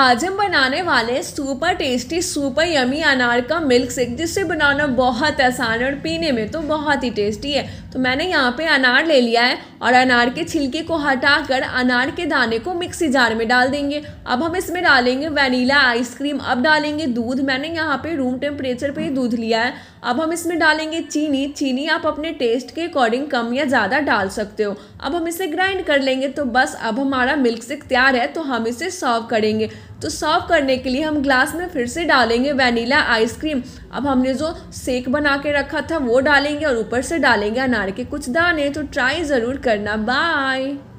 आज हम बनाने वाले सुपर टेस्टी सुपर यमी अनार का मिल्क शेक जिससे बनाना बहुत आसान है और पीने में तो बहुत ही टेस्टी है तो मैंने यहाँ पे अनार ले लिया है और अनार के छिलके को हटाकर अनार के दाने को मिक्सी जार में डाल देंगे अब हम इसमें डालेंगे वनीला आइसक्रीम अब डालेंगे दूध मैंने यहाँ पे रूम टेम्परेचर ही दूध लिया है अब हम इसमें डालेंगे चीनी चीनी आप अपने टेस्ट के अकॉर्डिंग कम या ज़्यादा डाल सकते हो अब हम इसे ग्राइंड कर लेंगे तो बस अब हमारा मिल्क शेक तैयार है तो हम इसे सर्व करेंगे तो सर्व करने के लिए हम ग्लास में फिर से डालेंगे वनीला आइसक्रीम अब हमने जो सेक बना के रखा था वो डालेंगे और ऊपर से डालेंगे अनार के कुछ दाने तो ट्राई ज़रूर करना बाय